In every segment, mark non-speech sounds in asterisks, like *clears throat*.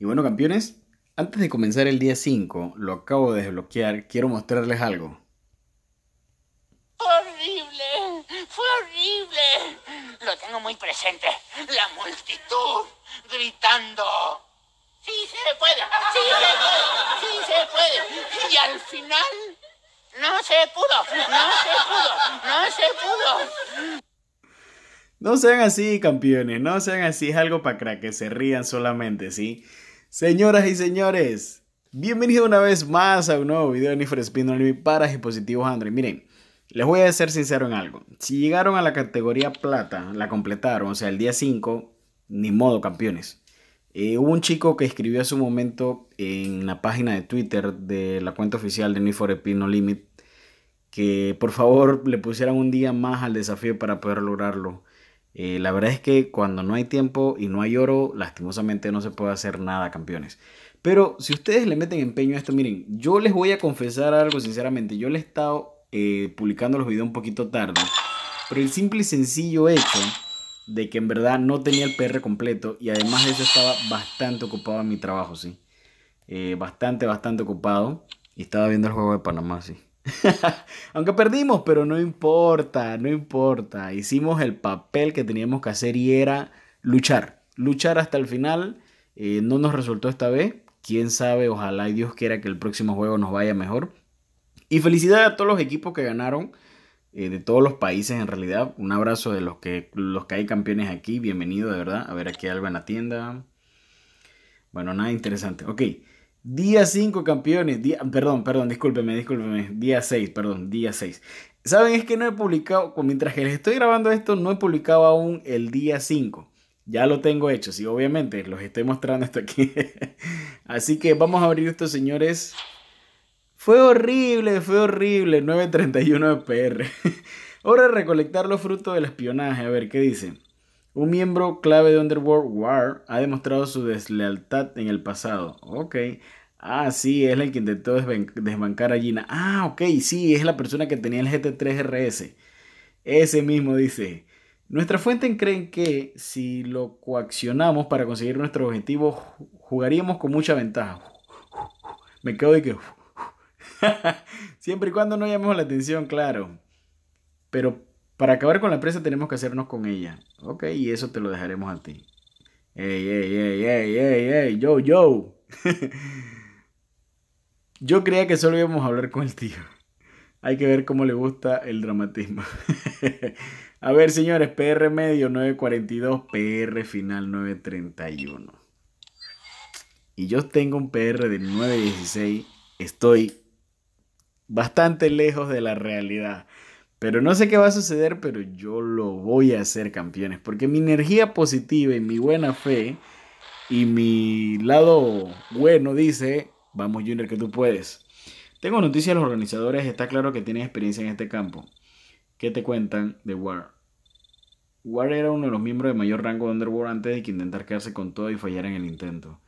Y bueno, campeones, antes de comenzar el día 5, lo acabo de desbloquear, quiero mostrarles algo. ¡Horrible! ¡Fue horrible! Lo tengo muy presente. La multitud gritando. ¡Sí se puede! ¡Sí se puede! ¡Sí se puede! Y al final. ¡No se pudo! ¡No se pudo! ¡No se pudo! No sean así, campeones, no sean así, es algo para que se rían solamente, ¿sí? Señoras y señores, bienvenidos una vez más a un nuevo video de Need Speed para dispositivos Android. Miren, les voy a ser sincero en algo. Si llegaron a la categoría plata, la completaron, o sea, el día 5, ni modo, campeones. Eh, hubo un chico que escribió a su momento en la página de Twitter de la cuenta oficial de Need for Limit que por favor le pusieran un día más al desafío para poder lograrlo. Eh, la verdad es que cuando no hay tiempo y no hay oro, lastimosamente no se puede hacer nada, campeones. Pero si ustedes le meten empeño a esto, miren, yo les voy a confesar algo sinceramente. Yo le he estado eh, publicando los videos un poquito tarde. Pero el simple y sencillo hecho de que en verdad no tenía el PR completo y además de eso estaba bastante ocupado en mi trabajo, ¿sí? Eh, bastante, bastante ocupado. Y estaba viendo el juego de Panamá, sí. *laughs* Aunque perdimos, pero no importa, no importa. Hicimos el papel que teníamos que hacer y era luchar. Luchar hasta el final. Eh, no nos resultó esta vez. Quién sabe, ojalá y Dios quiera que el próximo juego nos vaya mejor. Y felicidades a todos los equipos que ganaron. Eh, de todos los países en realidad. Un abrazo de los que, los que hay campeones aquí. Bienvenido, de verdad. A ver, aquí algo en la tienda. Bueno, nada interesante. Ok. Día 5, campeones. Día, perdón, perdón, discúlpeme, discúlpeme. Día 6, perdón, día 6. Saben, es que no he publicado, mientras que les estoy grabando esto, no he publicado aún el día 5. Ya lo tengo hecho, sí, obviamente, los estoy mostrando esto aquí. *laughs* Así que vamos a abrir esto, señores. Fue horrible, fue horrible. 9.31 PR. Hora de recolectar los frutos del espionaje. A ver, ¿qué dice? Un miembro clave de Underworld War ha demostrado su deslealtad en el pasado. Ok. Ah, sí, es el que intentó desbancar a Gina. Ah, ok, sí, es la persona que tenía el GT3 RS. Ese mismo dice. Nuestra fuente creen que si lo coaccionamos para conseguir nuestro objetivo, jugaríamos con mucha ventaja. *laughs* Me quedo de que. *laughs* Siempre y cuando no llamemos la atención, claro. Pero para acabar con la presa tenemos que hacernos con ella. Ok, y eso te lo dejaremos a ti. Ey, ey, ey, ey, ey, ey, yo, yo. *laughs* Yo creía que solo íbamos a hablar con el tío. Hay que ver cómo le gusta el dramatismo. *laughs* a ver, señores, PR medio 942, PR final 931. Y yo tengo un PR de 916. Estoy bastante lejos de la realidad. Pero no sé qué va a suceder, pero yo lo voy a hacer campeones. Porque mi energía positiva y mi buena fe y mi lado bueno dice, Vamos Junior, que tú puedes. Tengo noticias de los organizadores, está claro que tienen experiencia en este campo. ¿Qué te cuentan de War? War era uno de los miembros de mayor rango de Underworld antes de que intentar quedarse con todo y fallar en el intento.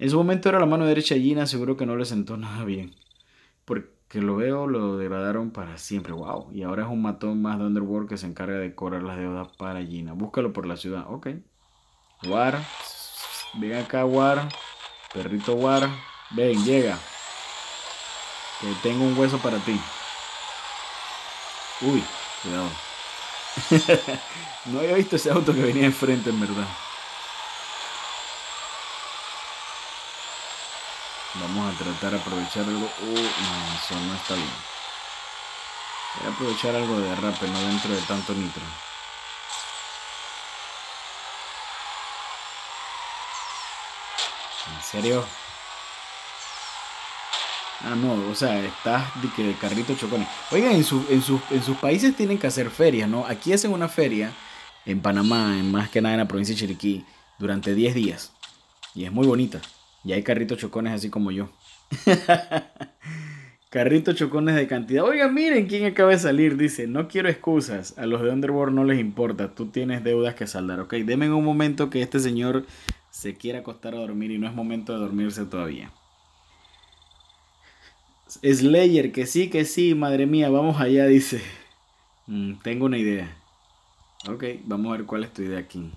En su momento era la mano derecha de Gina, seguro que no le sentó *laughs* nada bien. Porque lo veo, lo degradaron para siempre, wow. Y ahora es un matón más de Underworld que se encarga de cobrar las deudas para Gina. Búscalo por la ciudad, ok. War, ven acá War, perrito War. Ven, llega. Que tengo un hueso para ti. Uy, cuidado. *laughs* no había visto ese auto que venía enfrente, en verdad. Vamos a tratar de aprovechar algo. no, eso no está bien. Voy a aprovechar algo de derrape, no dentro de tanto nitro. ¿En serio? Ah, no, o sea, estás de que carrito chocones. Oigan, en, en, sus, países tienen que hacer ferias, ¿no? Aquí hacen una feria en Panamá, en más que nada en la provincia de Chiriquí, durante 10 días. Y es muy bonita. Y hay carritos chocones así como yo. *laughs* carritos chocones de cantidad. Oigan, miren quién acaba de salir. Dice, no quiero excusas. A los de Underworld no les importa. Tú tienes deudas que saldar, ¿ok? Deme un momento que este señor se quiera acostar a dormir y no es momento de dormirse todavía. Slayer, que sí, que sí, madre mía, vamos allá, dice. Mm, tengo una idea. Ok, vamos a ver cuál es tu idea aquí.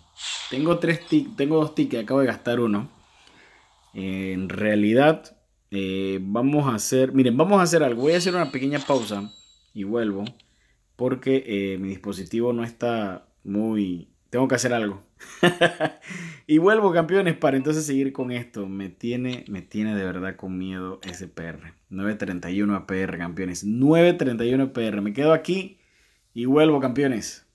Tengo, tres tengo dos tickets, acabo de gastar uno. en realidad, eh, vamos a hacer, miren, vamos a hacer algo. Voy a hacer una pequeña pausa y vuelvo porque eh, mi dispositivo no está muy tengo que hacer algo. *laughs* y vuelvo, campeones, para entonces seguir con esto. Me tiene, me tiene de verdad con miedo ese PR. 931 PR, campeones. 931 PR. Me quedo aquí y vuelvo, campeones.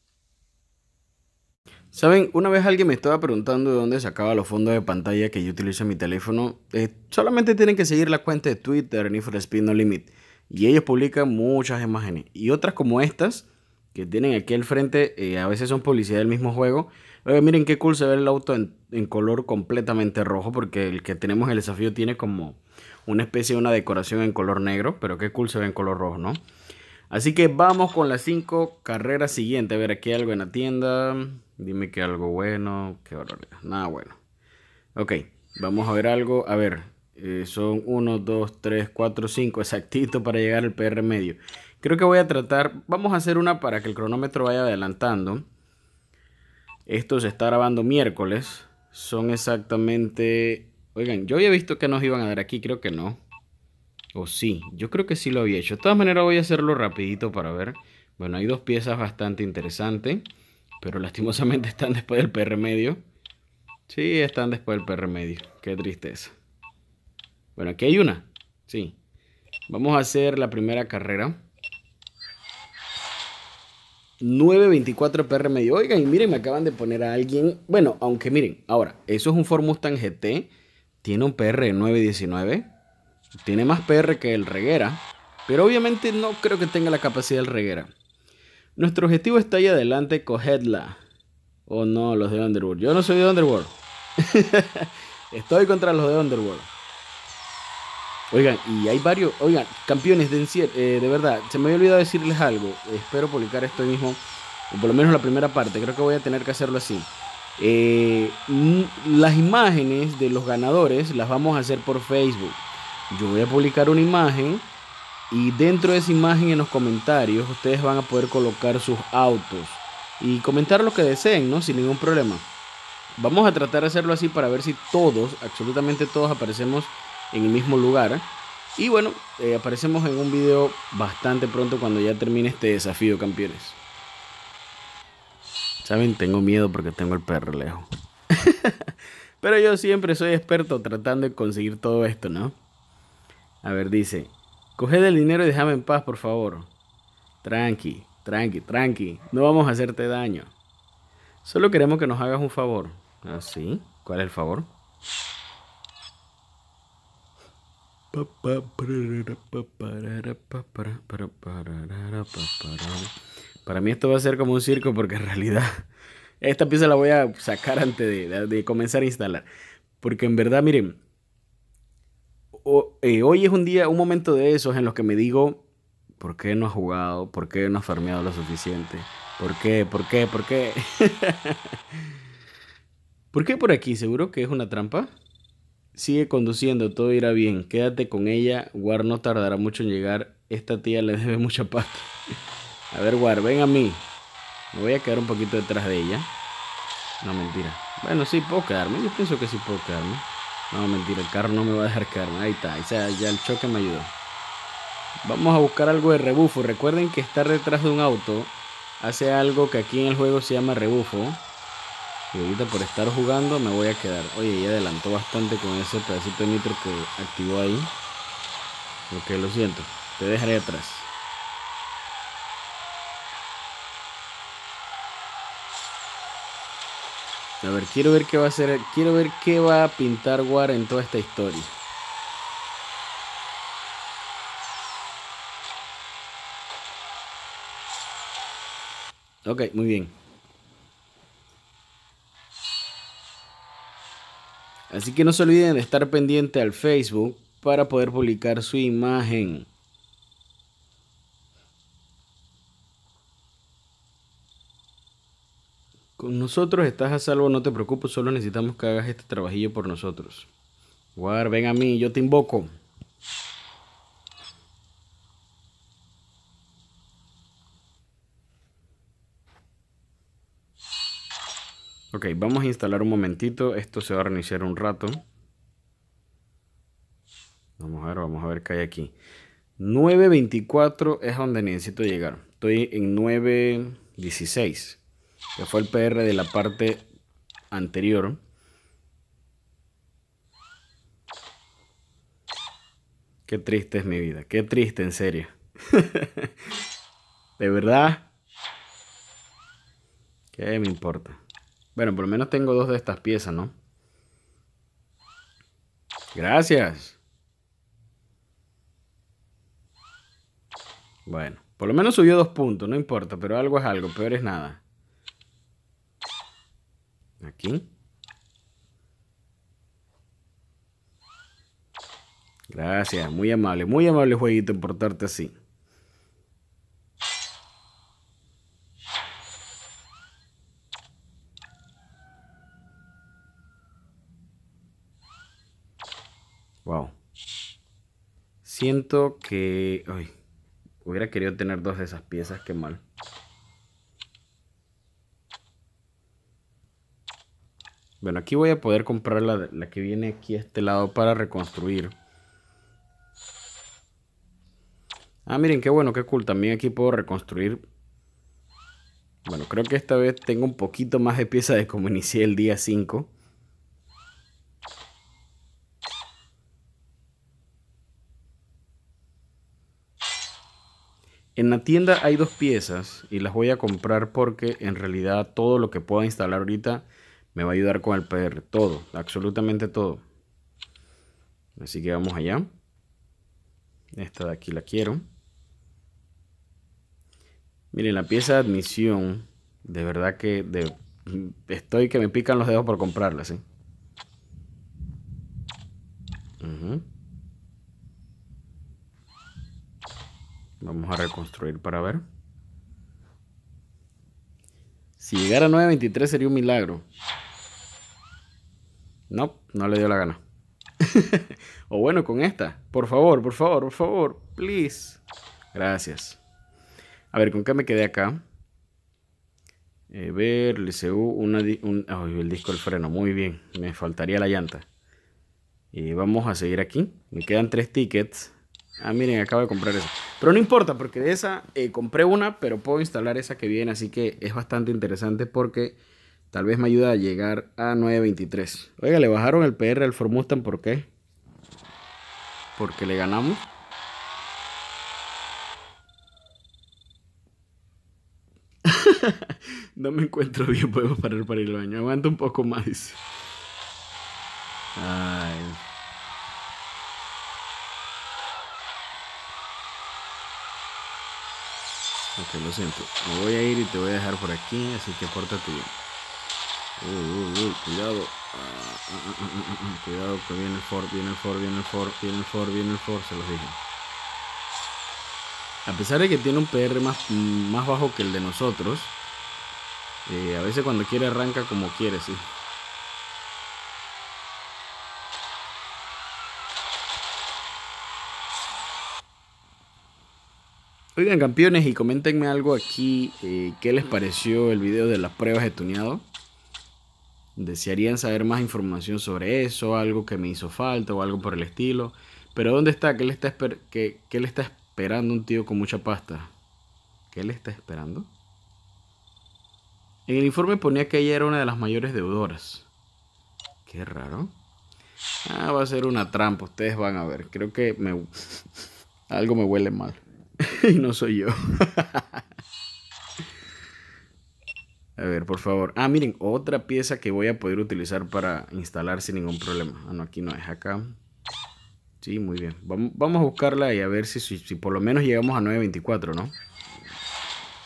Saben, una vez alguien me estaba preguntando de dónde sacaba los fondos de pantalla que yo utilizo en mi teléfono. Eh, solamente tienen que seguir la cuenta de Twitter, Need for Speed No Limit. Y ellos publican muchas imágenes. Y otras como estas que tienen aquí al frente, eh, a veces son publicidad del mismo juego. miren qué cool se ve el auto en, color completamente rojo, porque el que tenemos el desafío tiene como una especie de una decoración en color negro, pero qué cool se ve en color rojo, ¿no? Así que vamos con las cinco carreras siguientes. A ver, aquí hay algo en la tienda. Dime que algo bueno. Qué horror? Nada bueno. Ok, vamos a ver algo. A ver, eh, son 1, 2, 3, 4, 5 exactito para llegar al PR medio. Creo que voy a tratar, vamos a hacer una para que el cronómetro vaya adelantando. Esto se está grabando miércoles. Son exactamente... Oigan, yo había visto que nos iban a dar aquí, creo que no. O sí, yo creo que sí lo había hecho. De todas maneras voy a hacerlo rapidito para ver. Bueno, hay dos piezas bastante interesantes, pero lastimosamente *laughs* están después del PR medio. Sí, están después del PR medio. Qué tristeza. Bueno, aquí hay una. Sí. Vamos a hacer la primera carrera. 924 PR medio oigan, y miren, me acaban de poner a alguien. Bueno, aunque miren, ahora, eso es un Ford Mustang GT. Tiene un PR 919. Tiene más PR que el Reguera. Pero obviamente no creo que tenga la capacidad del Reguera. Nuestro objetivo está ahí adelante, cogedla. Oh no, los de Underworld. Yo no soy de Underworld. *laughs* Estoy contra los de Underworld. Oigan, y hay varios, oigan, campeones de eh, de verdad, se me había olvidado decirles algo, espero publicar esto mismo, o por lo menos la primera parte, creo que voy a tener que hacerlo así. Eh, las imágenes de los ganadores las vamos a hacer por Facebook. Yo voy a publicar una imagen y dentro de esa imagen en los comentarios ustedes van a poder colocar sus autos y comentar lo que deseen, ¿no? Sin ningún problema. Vamos a tratar de hacerlo así para ver si todos, absolutamente todos, aparecemos en el mismo lugar. Y bueno, eh, aparecemos en un video bastante pronto cuando ya termine este desafío, campeones. Saben, tengo miedo porque tengo el perro lejos. *laughs* Pero yo siempre soy experto tratando de conseguir todo esto, ¿no? A ver, dice, coged el dinero y déjame en paz, por favor. Tranqui, tranqui, tranqui. No vamos a hacerte daño. Solo queremos que nos hagas un favor. ¿Ah, sí? ¿Cuál es el favor? Para mí esto va a ser como un circo porque en realidad *laughs* esta pieza la voy a sacar antes de, comenzar a instalar. Porque en verdad, miren, eh, hoy es un día, un momento de esos en los que me digo, ¿por qué no ha jugado? ¿Por qué no ha farmeado lo suficiente? ¿Por qué? ¿Por qué? ¿Por qué? *laughs* ¿Por qué por aquí? ¿Seguro que es una trampa? Sigue conduciendo, todo irá bien. Quédate con ella. War no tardará mucho en llegar. Esta tía le *laughs* debe mucha pata A ver, War, ven a mí. Me voy a quedar un poquito detrás de ella. No, mentira. Bueno, sí puedo quedarme. Yo pienso que sí puedo quedarme. No, mentira, el carro no me va a dejar quedarme. Ahí está. ya el choque me ayudó. Vamos a buscar algo de rebufo. Recuerden que estar detrás de un auto hace algo que aquí en el juego se llama rebufo. Y ahorita por estar jugando me voy a quedar. Oye, ya adelantó bastante con ese pedacito de nitro que activó ahí. Ok, lo siento. Te dejaré atrás. A ver, quiero ver qué va a hacer. Quiero ver qué va a pintar War en toda esta historia. Ok, muy bien. Así que no se olviden de estar pendiente al Facebook para poder publicar su imagen. Con nosotros estás a salvo, no te preocupes, solo necesitamos que hagas este trabajillo por nosotros. Guarda, ven a mí, yo te invoco. Ok, vamos a instalar un momentito. Esto se va a reiniciar un rato. Vamos a ver, vamos a ver qué hay aquí. 9.24 es donde necesito llegar. Estoy en 9.16, que fue el PR de la parte anterior. Qué triste es mi vida, qué triste en serio. *laughs* de verdad. ¿Qué me importa? Bueno, por lo menos tengo dos de estas piezas, ¿no? Gracias. Bueno, por lo menos subió dos puntos, no importa, pero algo es algo, peor es nada. Aquí. Gracias, muy amable, muy amable jueguito portarte así. Wow. Siento que. Ay, hubiera querido tener dos de esas piezas, qué mal. Bueno, aquí voy a poder comprar la, la que viene aquí a este lado para reconstruir. Ah, miren, qué bueno, qué cool. También aquí puedo reconstruir. Bueno, creo que esta vez tengo un poquito más de piezas de como inicié el día 5. En la tienda hay dos piezas y las voy a comprar porque en realidad todo lo que pueda instalar ahorita me va a ayudar con el PR. Todo, absolutamente todo. Así que vamos allá. Esta de aquí la quiero. Miren, la pieza de admisión, de verdad que estoy que me pican los dedos por comprarla, ¿sí? Vamos a reconstruir para ver. Si llegara a 9.23 sería un milagro. No, no le dio la gana. *laughs* o bueno, con esta. Por favor, por favor, por favor. Please. Gracias. A ver, ¿con qué me quedé acá? Eh, ver, LCU, una, el disco del freno. Muy bien. Me faltaría la llanta. Y eh, vamos a seguir aquí. Me quedan tres tickets. Ah, miren, acabo de comprar esa. Pero no importa, porque de esa eh, compré una, pero puedo instalar esa que viene, así que es bastante interesante porque tal vez me ayuda a llegar a 9.23. Oiga, le bajaron el PR al Formustan ¿por qué? Porque le ganamos. *laughs* no me encuentro bien, puedo parar para ir al baño. Aguanta un poco más. Ay. Ok, lo siento. Me voy a ir y te voy a dejar por aquí, así que pórtate bien. Uy, uy, uy, cuidado. Ah, ah, ah, cuidado, que viene el Ford, viene el Ford, viene el Ford, viene el Ford, viene el Ford, se los dije. A pesar de que tiene un PR más, más bajo que el de nosotros, eh, a veces cuando quiere arranca como quiere, sí. Oigan, campeones, y coméntenme algo aquí. Eh, ¿Qué les pareció el video de las pruebas de tuneado? ¿Desearían saber más información sobre eso? ¿Algo que me hizo falta o algo por el estilo? Pero ¿dónde está? ¿Qué le está, le está esperando un tío con mucha pasta? ¿Qué le está esperando? En el informe ponía que ella era una de las mayores deudoras. Qué raro. Ah, va a ser una trampa, ustedes van a ver. Creo que me... *laughs* algo me huele mal. *laughs* y no soy yo. *laughs* a ver, por favor. Ah, miren, otra pieza que voy a poder utilizar para instalar sin ningún problema. Ah, no, aquí no es acá. Sí, muy bien. Vamos, a buscarla y a ver si, si, por lo menos llegamos a 9.24, ¿no?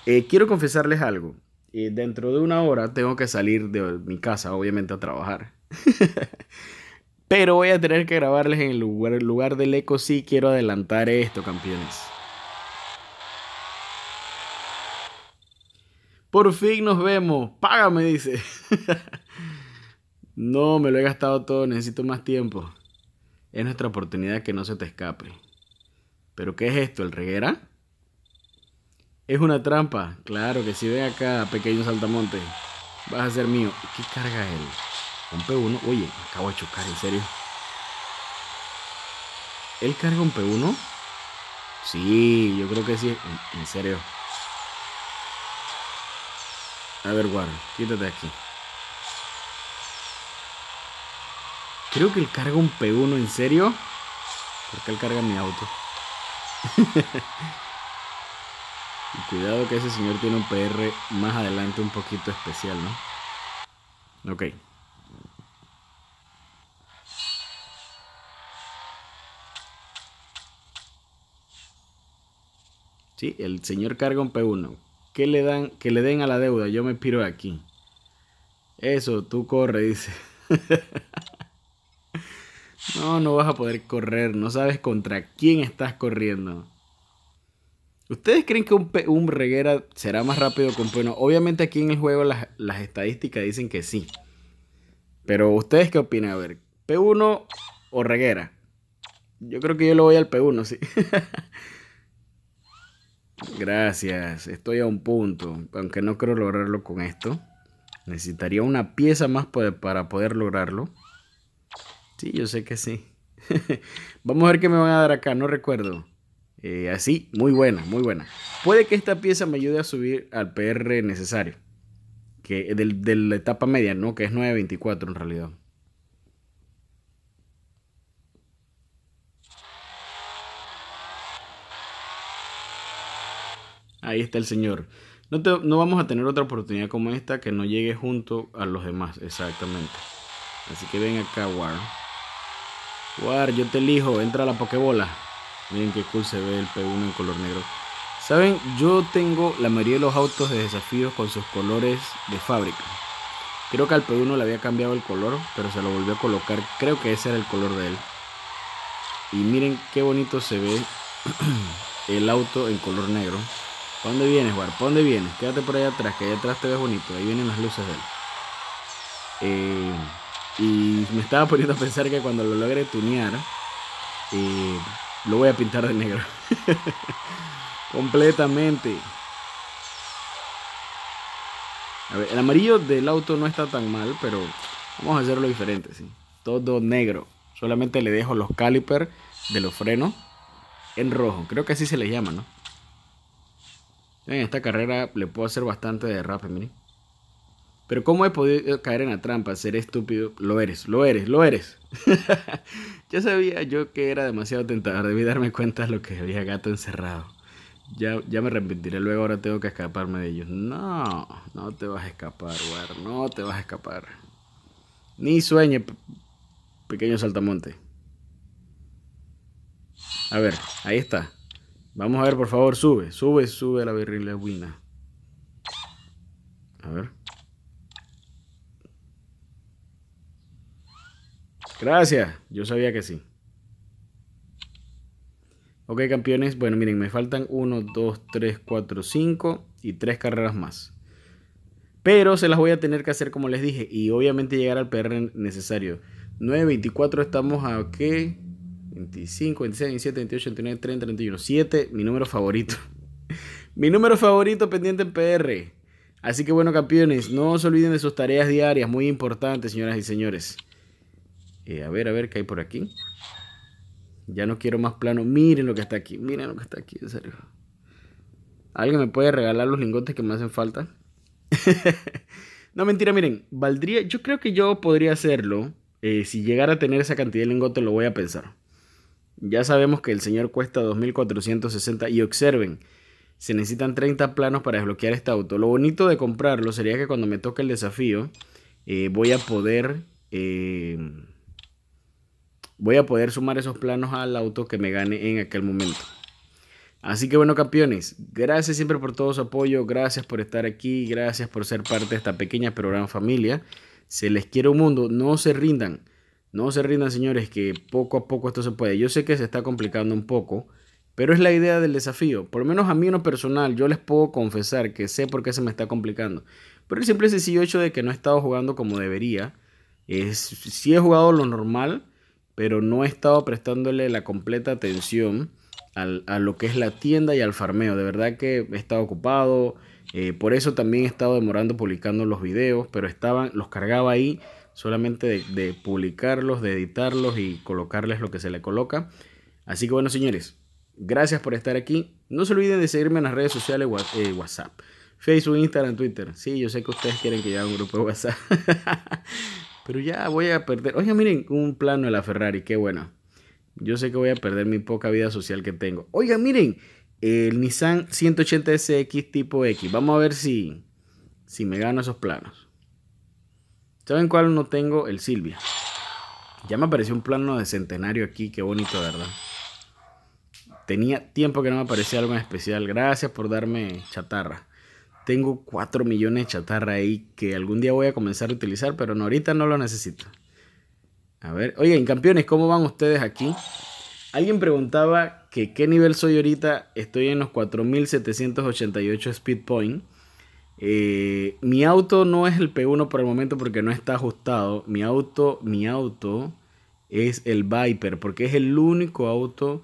Eh, quiero confesarles algo. Eh, dentro de una hora tengo que salir de mi casa, obviamente, a trabajar. *laughs* Pero voy a tener que grabarles en el lugar, el lugar del eco. Sí, quiero adelantar esto, campeones. Por fin nos vemos. Págame, dice. *laughs* no, me lo he gastado todo. Necesito más tiempo. Es nuestra oportunidad que no se te escape. ¿Pero qué es esto, el reguera? Es una trampa. Claro que si ve acá, pequeño saltamonte. Vas a ser mío. ¿Qué carga él? Un P1. Oye, me acabo de chocar, en serio. ¿Él carga un P1? Sí, yo creo que sí. En serio. A ver, Warren, quítate aquí. Creo que él carga un P1, ¿en serio? porque él carga mi auto? *laughs* y cuidado que ese señor tiene un PR más adelante un poquito especial, ¿no? Ok. Sí, el señor carga un P1 que le, dan, le den a la deuda, yo me piro de aquí. Eso, tú corre, dice. *laughs* no, no vas a poder correr, no sabes contra quién estás corriendo. ¿Ustedes creen que un, un reguera será más rápido con 1 obviamente aquí en el juego las, las estadísticas dicen que sí. Pero ustedes qué opinan, a ver, P1 o reguera. Yo creo que yo lo voy al P1, sí. *laughs* Gracias, estoy a un punto, aunque no creo lograrlo con esto. Necesitaría una pieza más para poder lograrlo. Sí, yo sé que sí. *laughs* Vamos a ver qué me van a dar acá, no recuerdo. Eh, así, muy buena, muy buena. Puede que esta pieza me ayude a subir al PR necesario. Que de la etapa media, ¿no? Que es 9.24 en realidad. ahí está el Señor. No, no vamos a tener otra oportunidad como esta que no llegue junto a los demás, exactamente. Así que ven acá, War. War, yo te elijo, entra a la Pokébola. Miren qué cool se ve el P1 en color negro. Saben, yo tengo la mayoría de los autos de desafío con sus colores de fábrica. Creo que al P1 le había cambiado el color, pero se lo volvió a colocar. Creo que ese era el color de él. Y miren qué bonito se ve *clears throat* el auto en color negro. ¿Para dónde vienes, Warpón? ¿Para dónde vienes? Quédate por allá atrás, que allá atrás te ves bonito. Ahí vienen las luces de él. Eh, y me estaba poniendo a pensar que cuando lo logre tunear, eh, lo voy a pintar de negro. *laughs* Completamente. A ver, el amarillo del auto no está tan mal, pero vamos a hacerlo diferente, ¿sí? Todo negro. Solamente le dejo los calipers de los frenos en rojo. Creo que así se les llama, ¿no? en esta carrera le puedo hacer bastante rap miren. Pero ¿cómo he podido caer en la trampa? Ser estúpido. Lo eres, lo eres, lo eres. *laughs* ya sabía yo que era demasiado tentador. Debí darme cuenta de lo que había gato encerrado. Ya, ya me arrepentiré luego, ahora tengo que escaparme de ellos. No, no te vas a escapar, guarda, No te vas a escapar. Ni sueñe, pequeño saltamonte. A ver, ahí está. Vamos a ver, por favor, sube, sube, sube a la berrilewina. A ver. Gracias, yo sabía que sí. Ok, campeones, bueno, miren, me faltan 1, 2, 3, 4, 5 y 3 carreras más. Pero se las voy a tener que hacer como les dije y obviamente llegar al PR necesario. 9.24 estamos a qué? 25, 26, 27, 28, 29, 30, 31. 7, mi número favorito. *laughs* mi número favorito pendiente en PR. Así que bueno, campeones, no se olviden de sus tareas diarias, muy importantes, señoras y señores. Eh, a ver, a ver, ¿qué hay por aquí? Ya no quiero más plano. Miren lo que está aquí, miren lo que está aquí, en serio. ¿Alguien me puede regalar los lingotes que me hacen falta? *laughs* no, mentira, miren, valdría, yo creo que yo podría hacerlo. Eh, si llegara a tener esa cantidad de lingotes, lo voy a pensar. Ya sabemos que el señor cuesta 2.460 y observen, se necesitan 30 planos para desbloquear este auto. Lo bonito de comprarlo sería que cuando me toque el desafío eh, voy a poder... Eh, voy a poder sumar esos planos al auto que me gane en aquel momento. Así que bueno, campeones, gracias siempre por todo su apoyo, gracias por estar aquí, gracias por ser parte de esta pequeña pero gran familia. Se les quiere un mundo, no se rindan. No se rindan, señores, que poco a poco esto se puede. Yo sé que se está complicando un poco, pero es la idea del desafío. Por lo menos a mí en lo personal, yo les puedo confesar que sé por qué se me está complicando. Pero el simple y sencillo hecho de que no he estado jugando como debería. Es, sí he jugado lo normal, pero no he estado prestándole la completa atención a lo que es la tienda y al farmeo. De verdad que he estado ocupado. Eh, por eso también he estado demorando publicando los videos, pero estaban, los cargaba ahí solamente de, publicarlos, de editarlos y colocarles lo que se le coloca. Así que bueno, señores, gracias por estar aquí. No se olviden de seguirme en las redes sociales, eh, WhatsApp, Facebook, Instagram, Twitter. Sí, yo sé que ustedes quieren que yo haga un grupo de WhatsApp. *laughs* Pero ya voy a perder. Oigan, miren, un plano de la Ferrari, qué bueno. Yo sé que voy a perder mi poca vida social que tengo. Oigan, miren, el Nissan 180 SX tipo X. Vamos a ver si, si me gano esos planos. ¿Saben cuál no tengo? El Silvia. Ya me apareció un plano de centenario aquí, qué bonito, ¿verdad? Tenía tiempo que no me aparecía algo en especial. Gracias por darme chatarra. Tengo 4 millones de chatarra ahí que algún día voy a comenzar a utilizar, pero no, ahorita no lo necesito. A ver, oigan, campeones, ¿cómo van ustedes aquí? Alguien preguntaba que qué nivel soy ahorita. Estoy en los 4788 speed point. Eh, mi auto no es el P1 por el momento porque no está ajustado. Mi auto, mi auto es el Viper porque es el único auto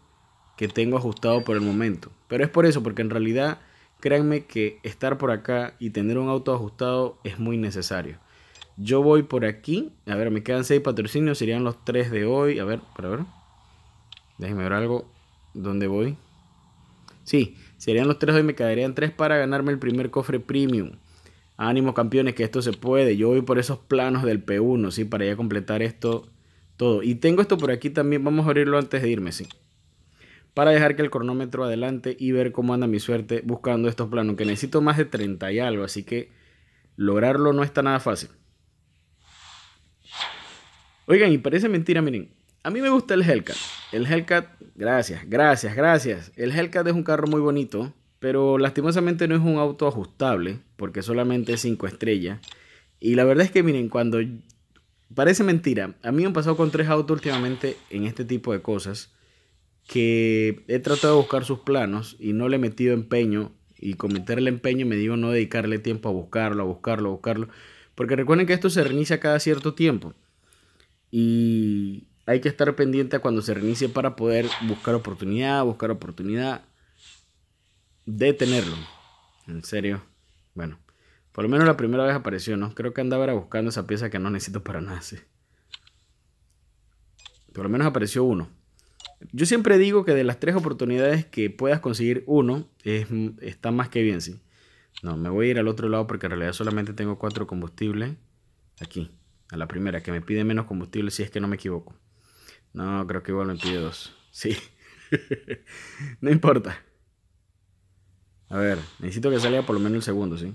que tengo ajustado por el momento. Pero es por eso, porque en realidad créanme que estar por acá y tener un auto ajustado es muy necesario. Yo voy por aquí. A ver, me quedan 6 patrocinios. Serían los 3 de hoy. A ver, para ver. Déjenme ver algo. ¿Dónde voy? Sí, Serían los tres hoy, me quedarían tres para ganarme el primer cofre premium. Ánimo campeones, que esto se puede. Yo voy por esos planos del P1, ¿sí? Para ya completar esto todo. Y tengo esto por aquí también, vamos a abrirlo antes de irme, ¿sí? Para dejar que el cronómetro adelante y ver cómo anda mi suerte buscando estos planos, que necesito más de 30 y algo, así que lograrlo no está nada fácil. Oigan, y parece mentira, miren, a mí me gusta el Hellcat. El Hellcat, gracias, gracias, gracias. El Hellcat es un carro muy bonito, pero lastimosamente no es un auto ajustable, porque solamente es 5 estrellas. Y la verdad es que miren, cuando... Parece mentira, a mí me han pasado con tres autos últimamente en este tipo de cosas, que he tratado de buscar sus planos y no le he metido empeño, y con meterle empeño me digo no dedicarle tiempo a buscarlo, a buscarlo, a buscarlo, porque recuerden que esto se reinicia cada cierto tiempo. Y hay que estar pendiente cuando se reinicie para poder buscar oportunidad, buscar oportunidad de tenerlo. En serio. Bueno, por lo menos la primera vez apareció, ¿no? Creo que andaba buscando esa pieza que no necesito para nada. ¿sí? Por lo menos apareció uno. Yo siempre digo que de las tres oportunidades que puedas conseguir uno, es, está más que bien, sí. No, me voy a ir al otro lado porque en realidad solamente tengo cuatro combustibles. Aquí, a la primera, que me pide menos combustible si es que no me equivoco. No, creo que igual me pide dos. Sí. *laughs* no importa. A ver, necesito que salga por lo menos el segundo, ¿sí?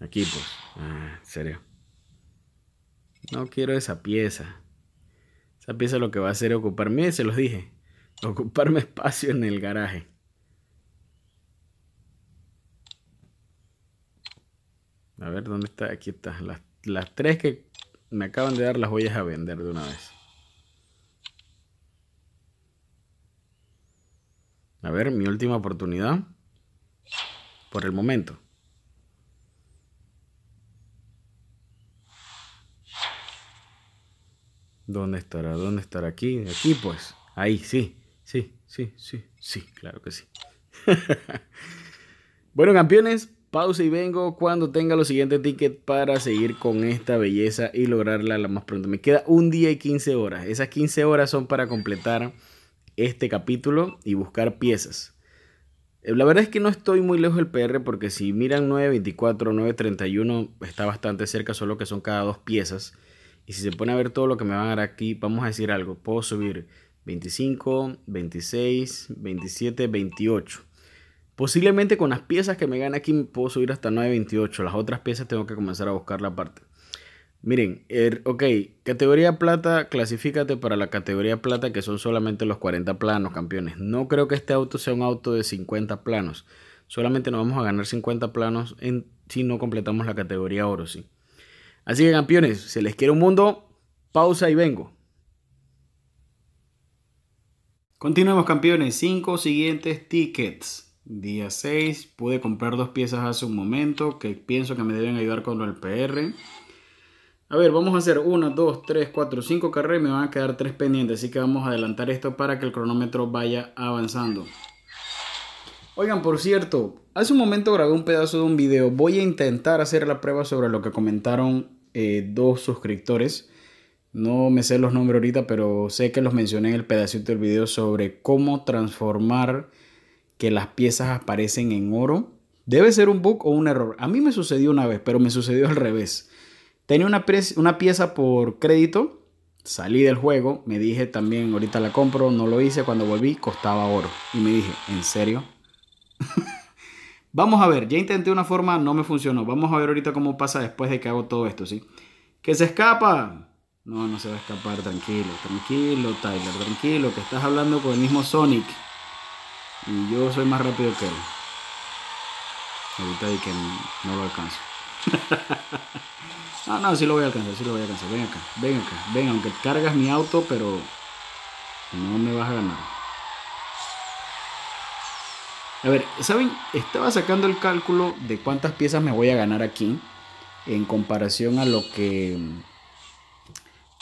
Aquí, pues. Ah, en serio. No quiero esa pieza. Esa pieza lo que va a hacer es ocuparme, se los dije. Ocuparme *laughs* espacio en el garaje. A ver, ¿dónde está? Aquí está. Las, las tres que me acaban de dar las ollas a vender de una vez. A ver, mi última oportunidad. Por el momento. ¿Dónde estará? ¿Dónde estará? Aquí, aquí pues. Ahí, sí, sí, sí, sí, sí, claro que sí. *laughs* bueno, campeones, Pausa y vengo cuando tenga los siguientes tickets para seguir con esta belleza y lograrla lo más pronto. Me queda un día y 15 horas. Esas 15 horas son para completar este capítulo y buscar piezas. Eh, la verdad es que no estoy muy lejos del PR porque si miran 924, 931 está bastante cerca, solo que son cada dos piezas. Y si se pone a ver todo lo que me van a dar aquí, vamos a decir algo. Puedo subir 25, 26, 27, 28. Posiblemente con las piezas que me gane aquí puedo subir hasta 9.28. Las otras piezas tengo que comenzar a buscar la parte. Miren, er, ok, categoría plata, clasifícate para la categoría plata que son solamente los 40 planos, campeones. No creo que este auto sea un auto de 50 planos. Solamente nos vamos a ganar 50 planos si no completamos la categoría oro, sí. Así que campeones, se les quiere un mundo, pausa y vengo. Continuemos campeones, cinco siguientes tickets. Día 6, pude comprar dos piezas hace un momento que pienso que me deben ayudar con el PR. A ver, vamos a hacer 1, 2, 3, 4, 5 carreras y me van a quedar 3 pendientes. Así que vamos a adelantar esto para que el cronómetro vaya avanzando. Oigan, por cierto, hace un momento grabé un pedazo de un video. Voy a intentar hacer la prueba sobre lo que comentaron eh, dos suscriptores. No me sé los nombres ahorita, pero sé que los mencioné en el pedacito del video sobre cómo transformar que las piezas aparecen en oro. Debe ser un bug o un error. A mí me sucedió una vez, pero me sucedió al revés. Tenía una, pieza por crédito, salí del juego, me dije también, ahorita la compro, no lo hice, cuando volví costaba oro. Y me dije, ¿en serio? *laughs* Vamos a ver, ya intenté una forma, no me funcionó. Vamos a ver ahorita cómo pasa después de que hago todo esto, ¿sí? ¡Que se escapa! No, no se va a escapar, tranquilo, tranquilo, Tyler, tranquilo, que estás hablando con el mismo Sonic. Y yo soy más rápido que él. Ahorita y que no lo alcanzo. *laughs* no, no, sí lo voy a alcanzar, sí lo voy a alcanzar. Ven acá, ven acá, ven, aunque cargas mi auto, pero no me vas a ganar. A ver, ¿saben? Estaba sacando el cálculo de cuántas piezas me voy a ganar aquí en comparación a lo que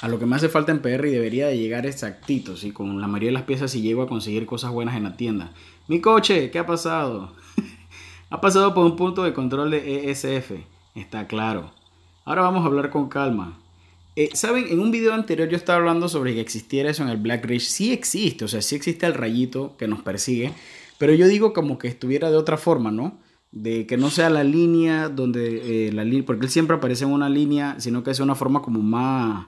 a lo que me hace falta en PR y debería de llegar exactito, si Con la mayoría de las piezas si llego a conseguir cosas buenas en la tienda. Mi coche, ¿qué ha pasado? *laughs* ha pasado por un punto de control de ESF, está claro. Ahora vamos a hablar con calma. Eh, Saben, en un video anterior yo estaba hablando sobre que existiera eso en el Black Ridge. Sí existe, o sea, sí existe el rayito que nos persigue, pero yo digo como que estuviera de otra forma, ¿no? de que no sea la línea donde eh, la línea, porque él siempre aparece en una línea, sino que es una forma como más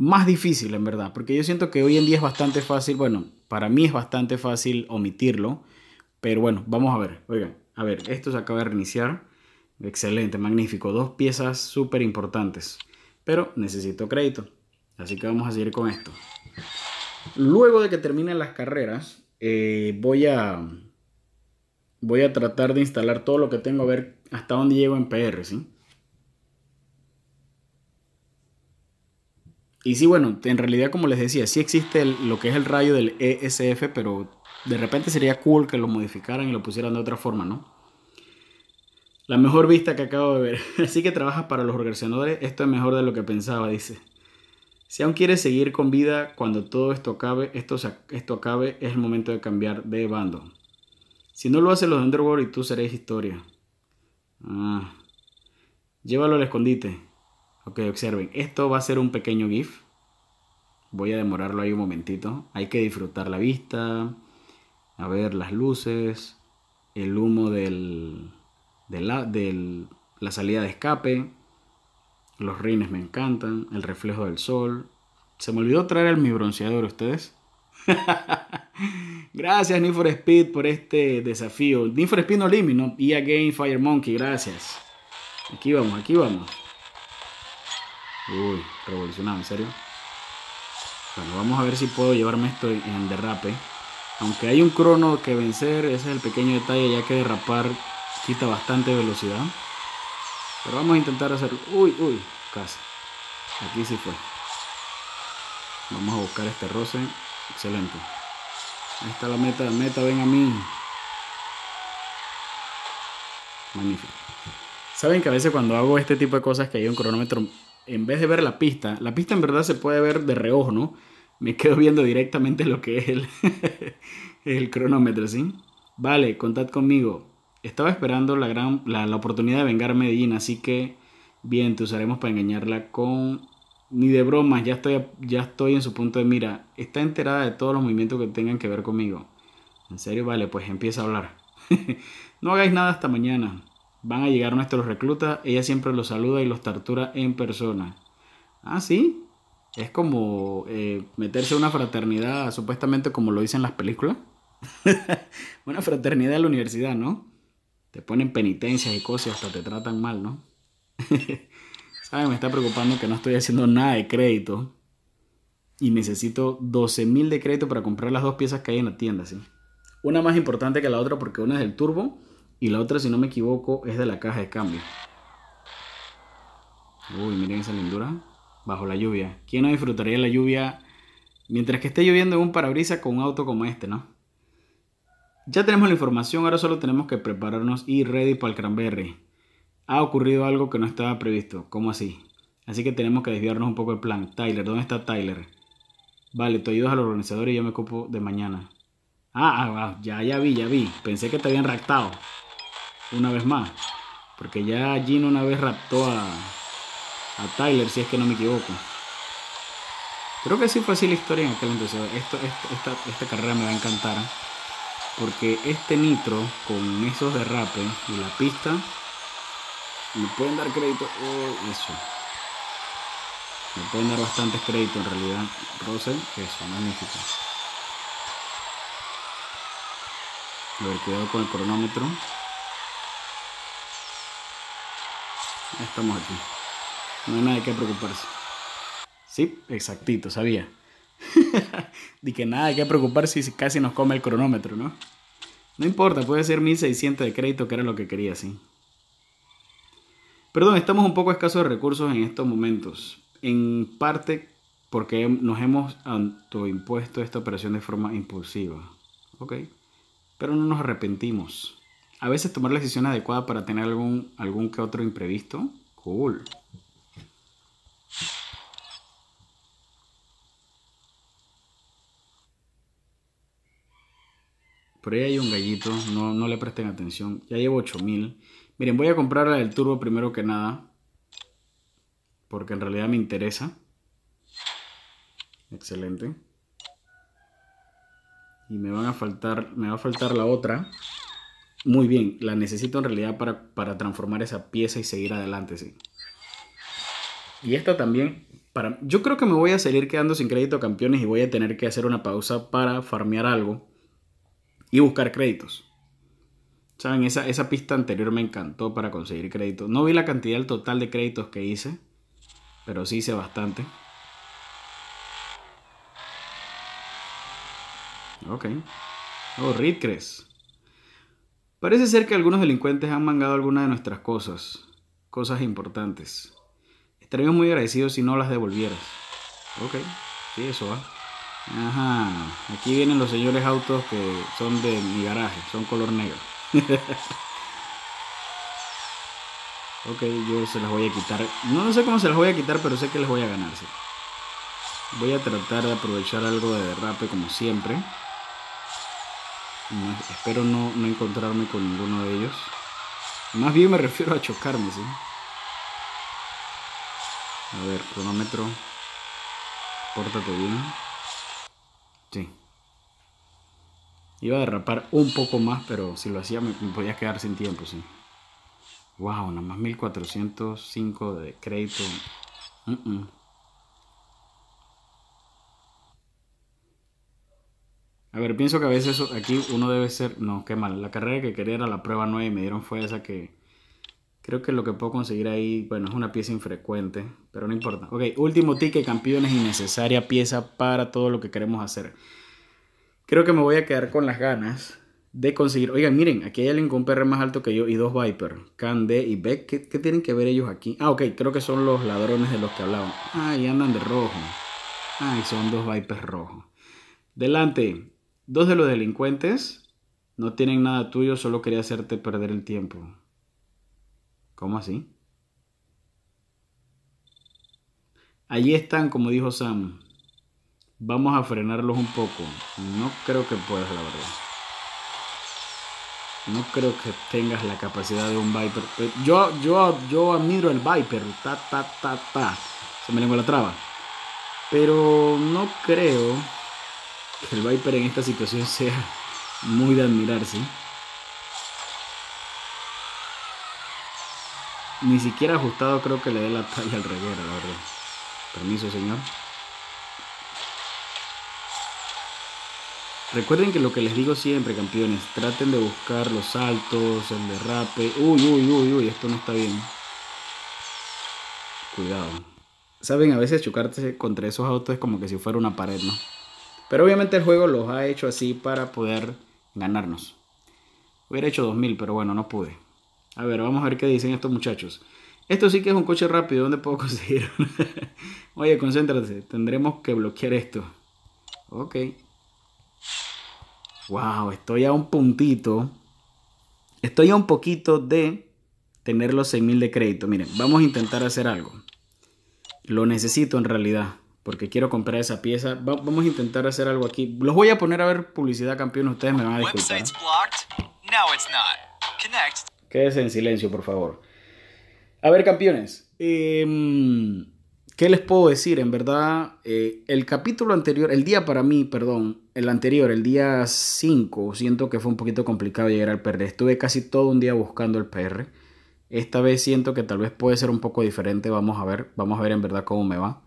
más difícil, en verdad, porque yo siento que hoy en día es bastante fácil, bueno, para mí es bastante fácil omitirlo, pero bueno, vamos a ver, oigan, a ver, esto se acaba de reiniciar, excelente, magnífico, dos piezas súper importantes, pero necesito crédito, así que vamos a seguir con esto. Luego de que terminen las carreras, eh, voy a voy a tratar de instalar todo lo que tengo a ver hasta dónde llego en PR, ¿sí? Y sí, bueno, en realidad, como les decía, sí existe lo que es el rayo del ESF, pero de repente sería cool que lo modificaran y lo pusieran de otra forma, ¿no? La mejor vista que acabo de ver. *laughs* Así que trabaja para los organizadores, esto es mejor de lo que pensaba, dice. Si aún quieres seguir con vida cuando todo esto acabe, esto, esto acabe, es el momento de cambiar de bando. Si no lo hacen los Underworld y tú seréis historia. Ah. Llévalo al escondite. Ok, observen, esto va a ser un pequeño GIF. Voy a demorarlo ahí un momentito. Hay que disfrutar la vista, a ver las luces, el humo del, de la, salida de escape. Los rines me encantan, el reflejo del sol. Se me olvidó traer el, mi bronceador, ¿ustedes? *laughs* gracias Need for Speed por este desafío. Need for Speed No Limit, ¿no? Y e again, Fire Monkey, gracias. Aquí vamos, aquí vamos. Uy, revolucionado, en serio. Bueno, vamos a ver si puedo llevarme esto en el derrape. Aunque hay un crono que vencer, ese es el pequeño detalle, ya que derrapar quita bastante velocidad. Pero vamos a intentar hacerlo. Uy, uy, casi. Aquí sí fue. Vamos a buscar este roce. Excelente. Ahí está la meta, meta, ven a mí. Magnífico. Saben que a veces cuando hago este tipo de cosas que hay un cronómetro en vez de ver la pista, la pista en verdad se puede ver de reojo, ¿no? Me quedo viendo directamente lo que es el, *laughs* cronómetro, ¿sí? Vale, contad conmigo. Estaba esperando la, gran, la, oportunidad de vengar Medellín, así que bien, te usaremos para engañarla con... Ni de bromas, ya estoy, ya estoy en su punto de mira. Está enterada de todos los movimientos que tengan que ver conmigo. En serio, vale, pues empieza a hablar. *laughs* no hagáis nada hasta mañana. Van a llegar nuestros reclutas, ella siempre los saluda y los tortura en persona. Ah, sí. Es como eh, meterse a una fraternidad, supuestamente como lo dicen las películas. *laughs* una fraternidad de la universidad, ¿no? Te ponen penitencias y cosas, hasta te tratan mal, ¿no? *laughs* Saben, me está preocupando que no estoy haciendo nada de crédito. Y necesito 12 mil de crédito para comprar las dos piezas que hay en la tienda, ¿sí? Una más importante que la otra porque una es del turbo y la otra, si no me equivoco, es de la caja de cambio. Uy, miren esa lindura. Bajo la lluvia. ¿Quién no disfrutaría la lluvia mientras que esté lloviendo en un parabrisas con un auto como este, no? Ya tenemos la información, ahora solo tenemos que prepararnos y ready para el cranberry. Ha ocurrido algo que no estaba previsto. ¿Cómo así? Así que tenemos que desviarnos un poco del plan. Tyler, ¿dónde está Tyler? Vale, tú ayudas al organizador y yo me ocupo de mañana. Ah, ah, ah ya, ya vi, ya vi. Pensé que te habían raptado una vez más. Porque ya Gino una vez raptó a, a Tyler, si es que no me equivoco. Creo que sí fue así la historia en aquel entonces. Esto, esta, carrera me va a encantar. Porque este nitro con esos derrapes y la pista me pueden dar crédito. eso. Me pueden dar bastantes créditos en realidad. Rosen eso, magnífico. A ver, cuidado con el cronómetro. estamos aquí. No hay nada de qué preocuparse. Sí, exactito, sabía. *laughs* Di que nada de qué preocuparse si casi nos come el cronómetro, ¿no? No importa, puede ser 1600 de crédito, que era lo que quería, sí. Perdón, estamos un poco escasos de recursos en estos momentos. En parte porque nos hemos autoimpuesto esta operación de forma impulsiva. Ok. Pero no nos arrepentimos. A veces tomar la decisión adecuada para tener algún, algún que otro imprevisto. Cool. Por ahí hay un gallito, no, no le presten atención. Ya llevo 8000. Miren, voy a comprar la del turbo primero que nada. Porque en realidad me interesa. Excelente. Y me van a faltar, me va a faltar la otra muy bien, la necesito en realidad para, transformar esa pieza y seguir adelante, sí. Y esta también, para, yo creo que me voy a seguir quedando sin crédito campeones y voy a tener que hacer una pausa para farmear algo y buscar créditos. Saben, esa, pista anterior me encantó para conseguir crédito. No vi la cantidad el total de créditos que hice, pero sí hice bastante. Ok. Oh, Ritcres. Parece ser que algunos delincuentes han mangado algunas de nuestras cosas, cosas importantes. Estaríamos muy agradecidos si no las devolvieras. Ok, sí, eso va. Ajá, aquí vienen los señores autos que son de mi garaje, son color negro. *laughs* ok, yo se las voy a quitar. No, no sé cómo se las voy a quitar, pero sé que les voy a ganarse. Voy a tratar de aprovechar algo de derrape como siempre espero no, no, encontrarme con ninguno de ellos. Más bien me refiero a chocarme, ¿sí? A ver, cronómetro. Pórtate bien. Sí. Iba a derrapar un poco más, pero si lo hacía me, podía quedar sin tiempo, sí. Wow, nada más 1405 de crédito. A ver, pienso que a veces aquí uno debe ser... No, qué mal. La carrera que quería era la prueba 9 y me dieron fue esa que... Creo que lo que puedo conseguir ahí, bueno, es una pieza infrecuente, pero no importa. Ok, último ticket, campeones, innecesaria pieza para todo lo que queremos hacer. Creo que me voy a quedar con las ganas de conseguir... Oigan, miren, aquí hay alguien con un PR más alto que yo y dos Viper. Cande y Beck, ¿Qué, tienen que ver ellos aquí? Ah, ok, creo que son los ladrones de los que hablaban. Ah, andan de rojo. Ay, son dos Vipers rojos. Delante, Dos de los delincuentes no tienen nada tuyo, solo quería hacerte perder el tiempo. ¿Cómo así? Allí están, como dijo Sam. Vamos a frenarlos un poco. No creo que puedas, la verdad. No creo que tengas la capacidad de un Viper. Eh, yo, yo, yo admiro el Viper. Ta, ta, ta, Se me lengua la traba. Pero no creo que el Viper en esta situación sea muy de admirarse. Ni siquiera ajustado creo que le dé la talla al reguero, la verdad. Permiso, señor. Recuerden que lo que les digo siempre, campeones, traten de buscar los saltos, el derrape. Uy, uy, uy, uy, esto no está bien. Cuidado. Saben, a veces chocarse contra esos autos es como que si fuera una pared, ¿no? Pero obviamente el juego los ha hecho así para poder ganarnos. Hubiera hecho 2000, pero bueno, no pude. A ver, vamos a ver qué dicen estos muchachos. Esto sí que es un coche rápido, ¿dónde puedo *laughs* conseguir? Oye, concéntrate, tendremos que bloquear esto. Ok. Wow, estoy a un puntito. Estoy a un poquito de tener los 6000 de crédito. Miren, vamos a intentar hacer algo. Lo necesito en realidad porque quiero comprar esa pieza. vamos a intentar hacer algo aquí. Los voy a poner a ver publicidad, campeones. Ustedes me van a disculpar. Quédese en silencio, por favor. A ver, campeones. Em, ¿Qué les puedo decir? En verdad, eh, el capítulo anterior, el día para mí, perdón, el anterior, el día 5, siento que fue un poquito complicado llegar al PR. Estuve casi todo un día buscando el PR. Esta vez siento que tal vez puede ser un poco diferente. Vamos a ver, vamos a ver en verdad cómo me va.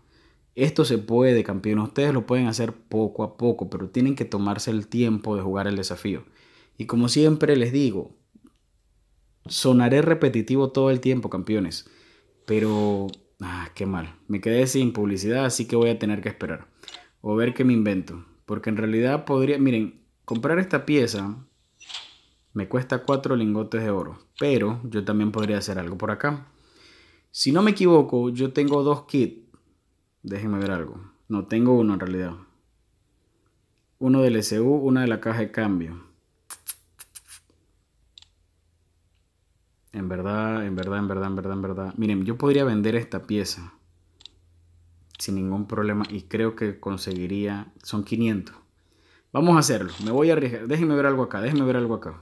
Esto se puede, campeón. Ustedes lo pueden hacer poco a poco, pero tienen que tomarse el tiempo de jugar el desafío. Y como siempre les digo, sonaré repetitivo todo el tiempo, campeones. Pero, ah, qué mal. Me quedé sin publicidad, así que voy a tener que esperar. O ver qué me invento. Porque en realidad podría, miren, comprar esta pieza me cuesta cuatro lingotes de oro. Pero yo también podría hacer algo por acá. Si no me equivoco, yo tengo dos kits Déjenme ver algo. No tengo uno en realidad. Uno del SU, una de la caja de cambio. En verdad, en verdad, en verdad, en verdad, en verdad. Miren, yo podría vender esta pieza. Sin ningún problema. Y creo que conseguiría... Son 500. Vamos a hacerlo. Me voy a arriesgar. Déjenme ver algo acá. Déjenme ver algo acá.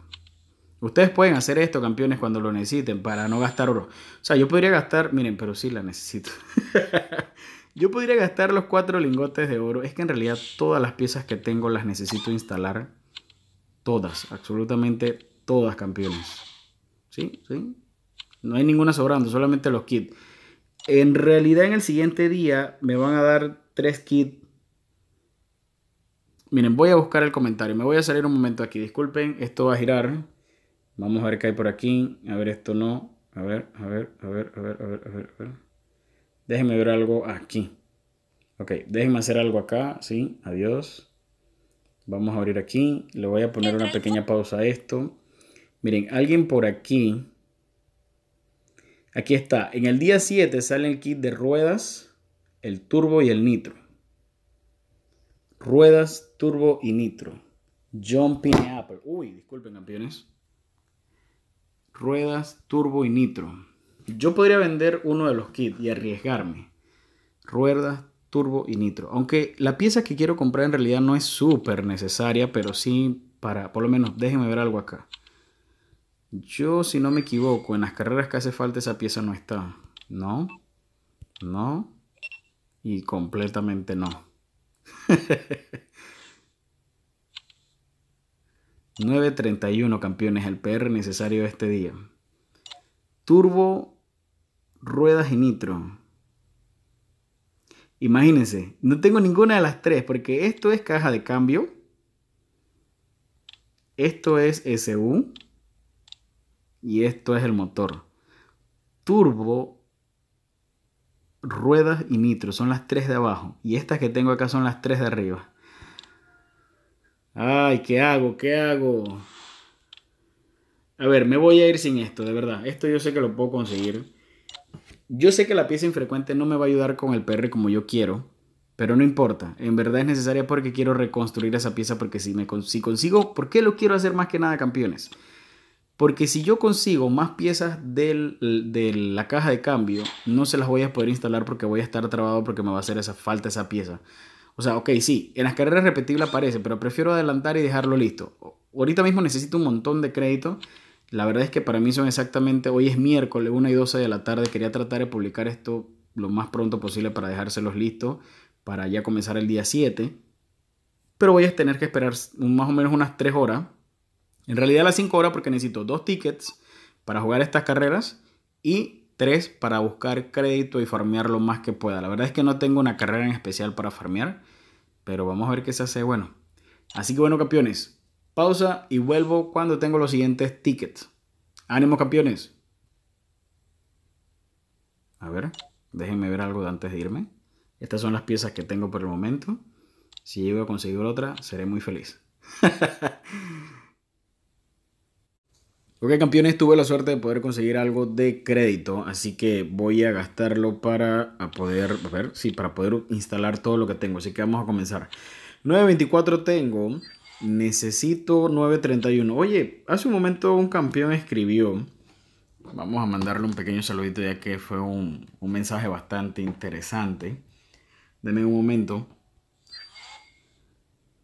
Ustedes pueden hacer esto, campeones, cuando lo necesiten. Para no gastar oro. O sea, yo podría gastar... Miren, pero sí la necesito. *laughs* Yo podría gastar los cuatro lingotes de oro. Es que en realidad todas las piezas que tengo las necesito instalar. Todas, absolutamente todas, campeones. ¿Sí? ¿Sí? No hay ninguna sobrando, solamente los kits. En realidad en el siguiente día me van a dar tres kits. Miren, voy a buscar el comentario. Me voy a salir un momento aquí. Disculpen, esto va a girar. Vamos a ver qué hay por aquí. A ver, esto no. A ver, a ver, a ver, a ver, a ver, a ver. A ver. Déjenme ver algo aquí. Ok, déjenme hacer algo acá, ¿sí? Adiós. Vamos a abrir aquí. Le voy a poner una pequeña pausa a esto. Miren, alguien por aquí. Aquí está. En el día 7 sale el kit de ruedas, el turbo y el nitro. Ruedas, turbo y nitro. Jumping Apple. Uy, disculpen campeones. Ruedas, turbo y nitro. Yo podría vender uno de los kits y arriesgarme. Ruedas, turbo y nitro. Aunque la pieza que quiero comprar en realidad no es súper necesaria, pero sí para, por lo menos, déjenme ver algo acá. Yo, si no me equivoco, en las carreras que hace falta esa pieza no está. No, no y completamente no. 9.31 *laughs* campeones, el PR necesario de este día. Turbo ruedas y nitro. Imagínense, no tengo ninguna de las tres porque esto es caja de cambio. Esto es SU. Y esto es el motor. Turbo, ruedas y nitro. Son las tres de abajo. Y estas que tengo acá son las tres de arriba. Ay, ¿qué hago? ¿Qué hago? A ver, me voy a ir sin esto, de verdad. Esto yo sé que lo puedo conseguir. Yo sé que la pieza infrecuente no me va a ayudar con el PR como yo quiero, pero no importa. En verdad es necesaria porque quiero reconstruir esa pieza porque si, me, consigo, ¿por qué lo quiero hacer más que nada campeones? Porque si yo consigo más piezas de la caja de cambio, no se las voy a poder instalar porque voy a estar trabado porque me va a hacer esa, falta esa pieza. O sea, ok, sí, en las carreras repetibles aparece, pero prefiero adelantar y dejarlo listo. Ahorita mismo necesito un montón de crédito la verdad es que para mí son exactamente, hoy es miércoles, 1 y 12 de la tarde, quería tratar de publicar esto lo más pronto posible para dejárselos listos, para ya comenzar el día 7. Pero voy a tener que esperar más o menos unas 3 horas, en realidad las 5 horas porque necesito dos tickets para jugar estas carreras y Tres, para buscar crédito y farmear lo más que pueda. La verdad es que no tengo una carrera en especial para farmear, pero vamos a ver qué se hace bueno. Así que bueno, campeones, Pausa y vuelvo cuando tengo los siguientes tickets. Ánimo campeones. A ver, déjenme ver algo antes de irme. Estas son las piezas que tengo por el momento. Si llego a conseguir otra, seré muy feliz. *laughs* ok campeones, tuve la suerte de poder conseguir algo de crédito, así que voy a gastarlo para poder, a ver, sí, para poder instalar todo lo que tengo. Así que vamos a comenzar. 9.24 tengo, necesito 931. Oye, hace un momento un campeón escribió, vamos a mandarle un pequeño saludito ya que fue un, mensaje bastante interesante. Denme un momento.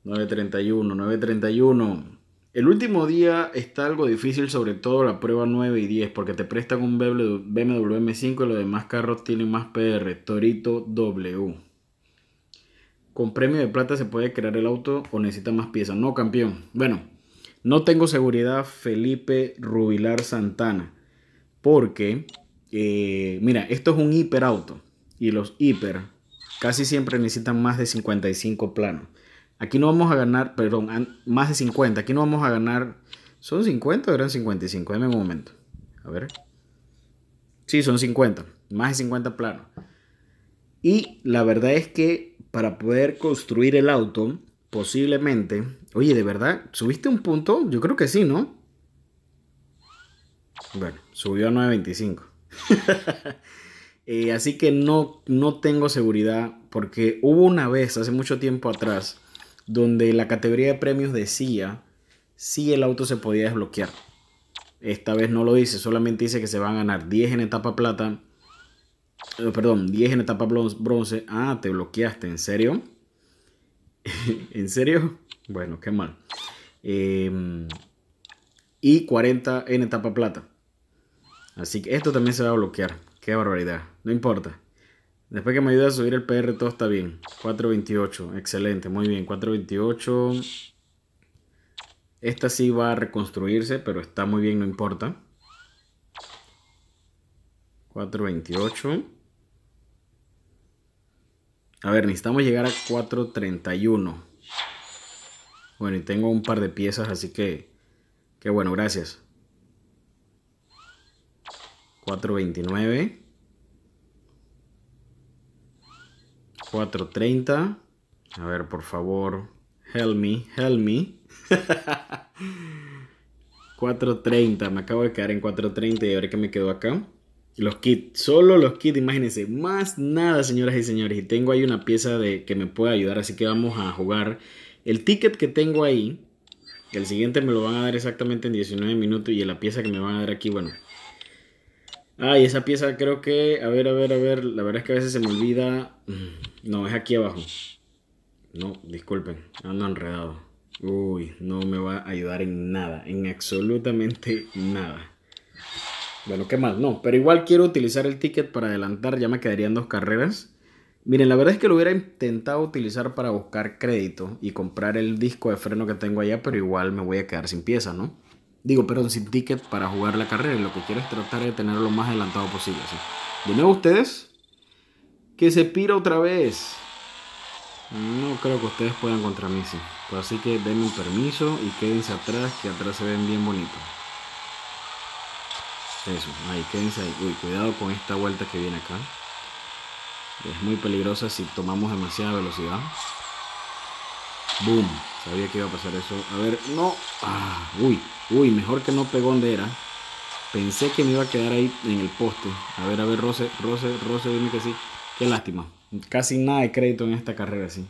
931, 931. El último día está algo difícil, sobre todo la prueba 9 y 10, porque te prestan un BMW M5 y los demás carros tienen más PR. Torito W con premio de plata se puede crear el auto o necesita más piezas. No, campeón. Bueno, no tengo seguridad Felipe Rubilar Santana. Porque, eh, mira, esto es un hiper auto Y los hiper casi siempre necesitan más de 55 planos. Aquí no vamos a ganar, perdón, más de 50. Aquí no vamos a ganar. ¿Son 50 o eran 55? Dame un momento. A ver. Sí, son 50. Más de 50 planos. Y la verdad es que para poder construir el auto, posiblemente. Oye, ¿de verdad? ¿Subiste un punto? Yo creo que sí, ¿no? Bueno, subió a 9.25. *laughs* Eh, así que no, no tengo seguridad porque hubo una vez hace mucho tiempo atrás donde la categoría de premios decía si el auto se podía desbloquear. Esta vez no lo dice, solamente dice que se van a ganar 10 en etapa plata, eh, perdón, 10 en etapa bronce. Ah, te bloqueaste, ¿en serio? *laughs* ¿En serio? Bueno, qué mal. Em, y 40 en etapa plata. Así que esto también se va a bloquear. Qué barbaridad. No importa. Después que me ayude a subir el PR, todo está bien. 428. Excelente. Muy bien. 428. Esta sí va a reconstruirse, pero está muy bien, no importa. 428. A ver, necesitamos llegar a 431. Bueno, y tengo un par de piezas, así que... Qué bueno, gracias. 429. 430. A ver, por favor. Help me, help me. 430. *laughs* Me acabo de quedar en 430 y a ver qué me quedó acá. Los kits, solo los kits, imagínense, más nada, señoras y señores. Y tengo ahí una pieza de, que me puede ayudar, así que vamos a jugar. El ticket que tengo ahí, el siguiente me lo van a dar exactamente en 19 minutos y la pieza que me van a dar aquí, bueno. Ah, y esa pieza creo que, a ver, a ver, a ver, la verdad es que a veces se me olvida. Mm, no, es aquí abajo. No, disculpen, ando enredado. Uy, no me va a ayudar en nada, en absolutamente nada. Bueno, qué mal, no. Pero igual quiero utilizar el ticket para adelantar, ya me quedarían dos carreras. Miren, la verdad es que lo hubiera intentado utilizar para buscar crédito y comprar el disco de freno que tengo allá, pero igual me voy a quedar sin pieza, ¿no? Digo, pero sin ticket para jugar la carrera. Y lo que quiero es tratar de tenerlo lo más adelantado posible. así De nuevo ustedes, que se pira otra vez. No creo que ustedes puedan contra mí, sí. Pues así que denme un permiso y quédense atrás, que atrás se ven bien bonitos. Eso, ahí quédense ahí. Uy, cuidado con esta vuelta que viene acá. Es muy peligrosa si tomamos demasiada velocidad. Boom. Sabía que iba a pasar eso. A ver, no. Ah, uy, uy, mejor que no pegó donde era. Pensé que me iba a quedar ahí en el poste. A ver, a ver, roce, roce, roce, dime que sí. Qué lástima. Casi nada de crédito en esta carrera, sí.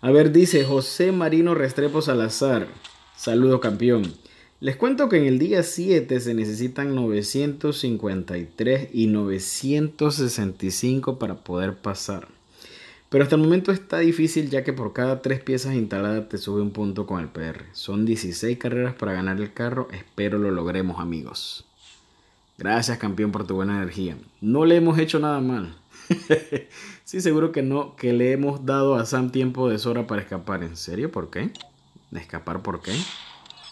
A ver, dice José Marino Restrepo Salazar. Saludo, campeón. Les cuento que en el día 7 se necesitan 953 y 965 para poder pasar. Pero hasta el momento está difícil ya que por cada 3 piezas instaladas te sube un punto con el PR. Son 16 carreras para ganar el carro, espero lo logremos amigos. Gracias campeón por tu buena energía. No le hemos hecho nada mal. *laughs* sí, seguro que no, que le hemos dado a Sam tiempo de sobra para escapar. ¿En serio? ¿Por qué? ¿Escapar por qué?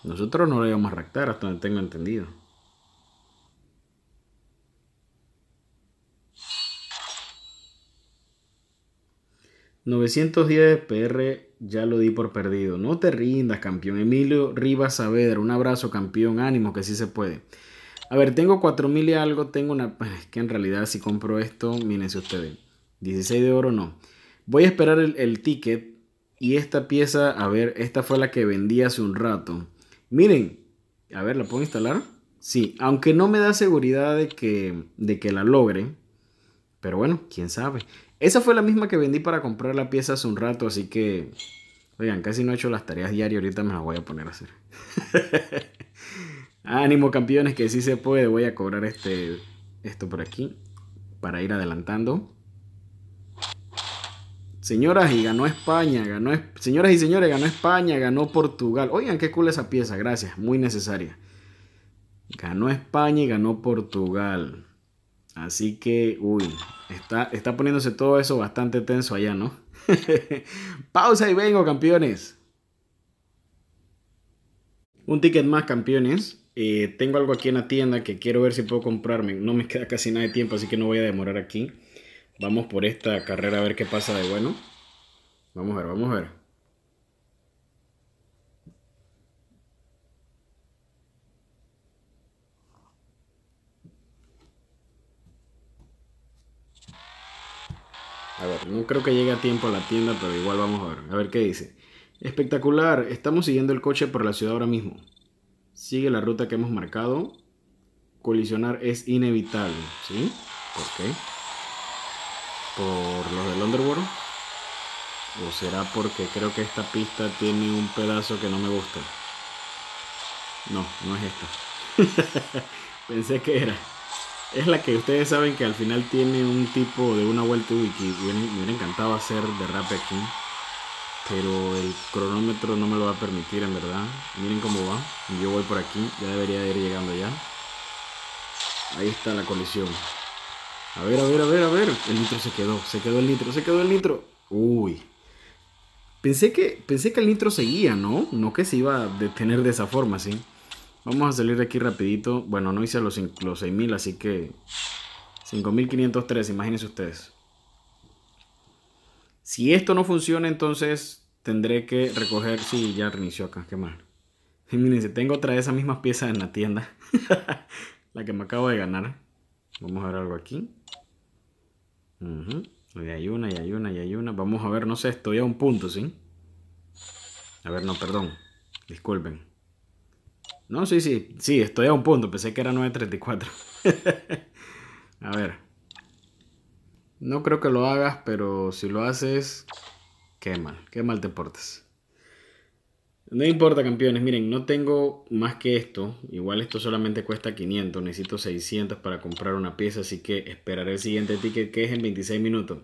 Nosotros no lo íbamos a ractar, hasta donde tengo entendido. ...910 PR, ya lo di por perdido... ...no te rindas, campeón... ...Emilio Rivas Saavedra, un abrazo, campeón... ...ánimo, que sí se puede... ...a ver, tengo 4.000 y algo... ...tengo una... *laughs* ...es que en realidad si compro esto... ...mírense ustedes... ...16 de oro no... ...voy a esperar el, el ticket... ...y esta pieza... ...a ver, esta fue la que vendí hace un rato... Miren, a ver, ¿la puedo instalar? Sí, aunque no me da seguridad de que, de que la logre. Pero bueno, quién sabe. Esa fue la misma que vendí para comprar la pieza hace un rato, así que... Oigan, casi no he hecho las tareas diarias, ahorita me las voy a poner a hacer. *laughs* Ánimo campeones, que sí se puede. Voy a cobrar este, esto por aquí para ir adelantando. Señoras y ganó España, ganó señoras y señores, ganó España, ganó Portugal. Oigan, qué cool esa pieza, gracias, muy necesaria. Ganó España y ganó Portugal. Así que, uy, está, está poniéndose todo eso bastante tenso allá, ¿no? *laughs* Pausa y vengo, campeones. Un ticket más, campeones. Eh, tengo algo aquí en la tienda que quiero ver si puedo comprarme. No me queda casi nada de tiempo, así que no voy a demorar aquí. Vamos por esta carrera a ver qué pasa de bueno. Vamos a ver, vamos a ver. A ver, no creo que llegue a tiempo a la tienda, pero igual vamos a ver. A ver qué dice. Espectacular, estamos siguiendo el coche por la ciudad ahora mismo. Sigue la ruta que hemos marcado. Colisionar es inevitable, ¿sí? ¿Por por los de Underworld. ¿O será porque creo que esta pista tiene un pedazo que no me gusta? No, no es esta. *laughs* Pensé que era. Es la que ustedes saben que al final tiene un tipo de una vuelta y me hubiera encantado hacer de aquí. Pero el cronómetro no me lo va a permitir en verdad. Miren cómo va. Yo voy por aquí. Ya debería ir llegando ya. Ahí está la colisión. A ver, a ver, a ver, a ver. El nitro se quedó, se quedó el nitro, se quedó el nitro. Uy. Pensé que, pensé que el nitro seguía, ¿no? No que se iba a detener de esa forma, ¿sí? Vamos a salir de aquí rapidito. Bueno, no hice los, los 6.000, así que... 5.503, imagínense ustedes. Si esto no funciona, entonces tendré que recoger... si ya reinició acá, qué mal. Y miren, si tengo otra de esas mismas piezas en la tienda. *laughs* la que me acabo de ganar. Vamos a ver algo aquí. Y hay una, y hay una, y hay una. Vamos a ver, no sé, estoy a un punto, ¿sí? A ver, no, perdón. Disculpen. No, sí, sí, sí, estoy a un punto. Pensé que era 9.34. *laughs* a ver. No creo que lo hagas, pero si lo haces, qué mal, qué mal te portas. No importa, campeones. Miren, no tengo más que esto. Igual esto solamente cuesta 500. Necesito 600 para comprar una pieza. Así que esperaré el siguiente ticket que es en 26 minutos.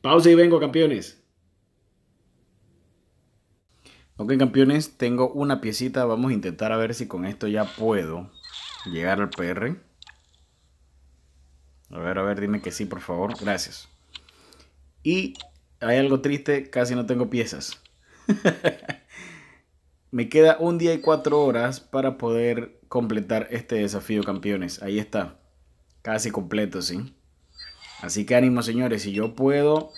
Pausa y vengo, campeones. Ok, campeones. Tengo una piecita. Vamos a intentar a ver si con esto ya puedo llegar al PR. A ver, a ver, dime que sí, por favor. Gracias. Y hay algo triste. Casi no tengo piezas. *laughs* Me queda un día y cuatro horas para poder completar este desafío, campeones. Ahí está. Casi completo, ¿sí? Así que ánimo, señores. Si yo puedo,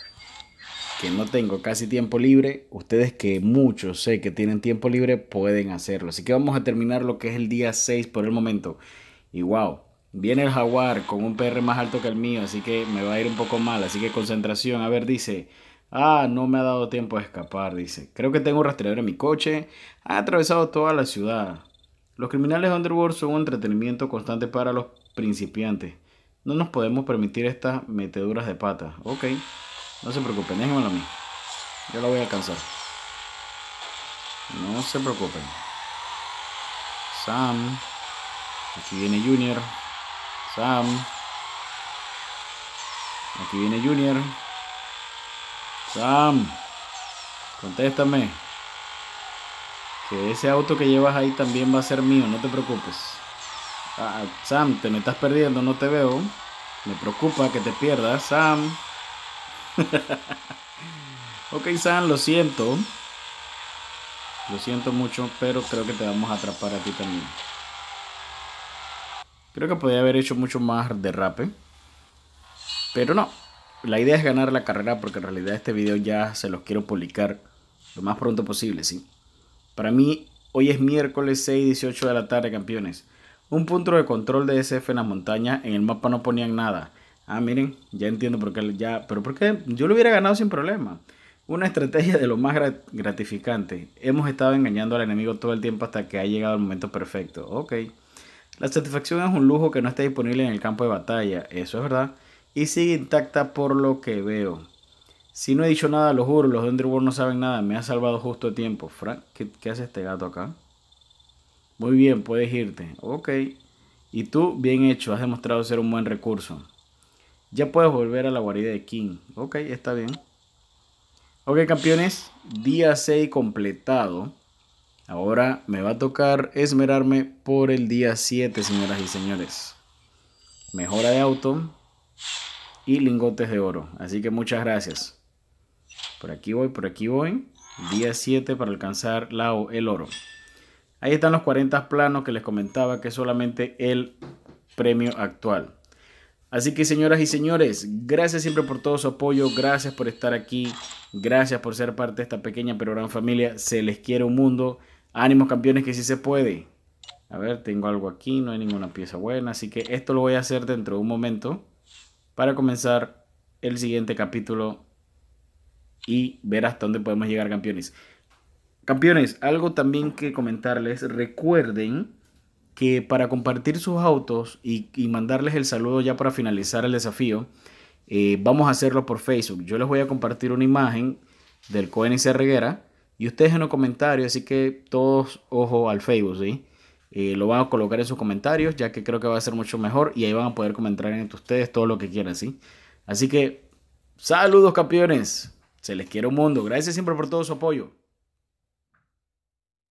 que no tengo casi tiempo libre, ustedes que muchos sé que tienen tiempo libre, pueden hacerlo. Así que vamos a terminar lo que es el día 6 por el momento. Y wow, viene el jaguar con un PR más alto que el mío, así que me va a ir un poco mal. Así que concentración. A ver, dice... Ah, no me ha dado tiempo de escapar, dice. Creo que tengo un rastreador en mi coche. Ha atravesado toda la ciudad. Los criminales de underworld son un entretenimiento constante para los principiantes. No nos podemos permitir estas meteduras de pata. Ok, no se preocupen, déjenmelo a mí. Yo lo voy a alcanzar. No se preocupen. Sam. Aquí viene Junior. Sam. Aquí viene Junior. Sam, contéstame. Que ese auto que llevas ahí también va a ser mío, no te preocupes. Ah, ah Sam, te me estás perdiendo, no te veo. Me preocupa que te pierdas, Sam. *laughs* ok, Sam, lo siento. Lo siento mucho, pero creo que te vamos a atrapar a ti también. Creo que podría haber hecho mucho más derrape. Pero no, la idea es ganar la carrera porque en realidad este video ya se los quiero publicar lo más pronto posible, ¿sí? Para mí, hoy es miércoles 6 18 de la tarde, campeones. Un punto de control de SF en la montaña, en el mapa no ponían nada. Ah, miren, ya entiendo por qué ya, pero qué? yo lo hubiera ganado sin problema. Una estrategia de lo más gratificante. Hemos estado engañando al enemigo todo el tiempo hasta que ha llegado el momento perfecto. Ok. La satisfacción es un lujo que no está disponible en el campo de batalla. Eso es verdad y sigue intacta por lo que veo. Si no he dicho nada, lo juro, los Underworld no saben nada, me ha salvado justo a tiempo. Frank, ¿qué, ¿qué, hace este gato acá? Muy bien, puedes irte. Ok. Y tú, bien hecho, has demostrado ser un buen recurso. Ya puedes volver a la guarida de King. Ok, está bien. Ok, campeones, día 6 completado. Ahora me va a tocar esmerarme por el día 7, señoras y señores. Mejora de auto y lingotes de oro. Así que muchas gracias. Por aquí voy, por aquí voy. Día 7 para alcanzar el oro. Ahí están los 40 planos que les comentaba que es solamente el premio actual. Así que señoras y señores, gracias siempre por todo su apoyo, gracias por estar aquí, gracias por ser parte de esta pequeña pero gran familia. Se les quiere un mundo. Ánimos campeones que si se puede. A ver, tengo algo aquí, no hay ninguna pieza buena, así que esto lo voy a hacer dentro de un momento para comenzar el siguiente capítulo y ver hasta dónde podemos llegar, campeones. Campeones, algo también que comentarles. Recuerden que para compartir sus autos y, mandarles el saludo ya para finalizar el desafío, eh, vamos a hacerlo por Facebook. Yo les voy a compartir una imagen del y Reguera y ustedes en los comentarios, así que todos ojo al Facebook, ¿sí? Eh, lo van a colocar en sus comentarios, ya que creo que va a ser mucho mejor y ahí van a poder comentar entre ustedes todo lo que quieran, Así que, saludos campeones, se les quiere un mundo, gracias siempre por todo su apoyo.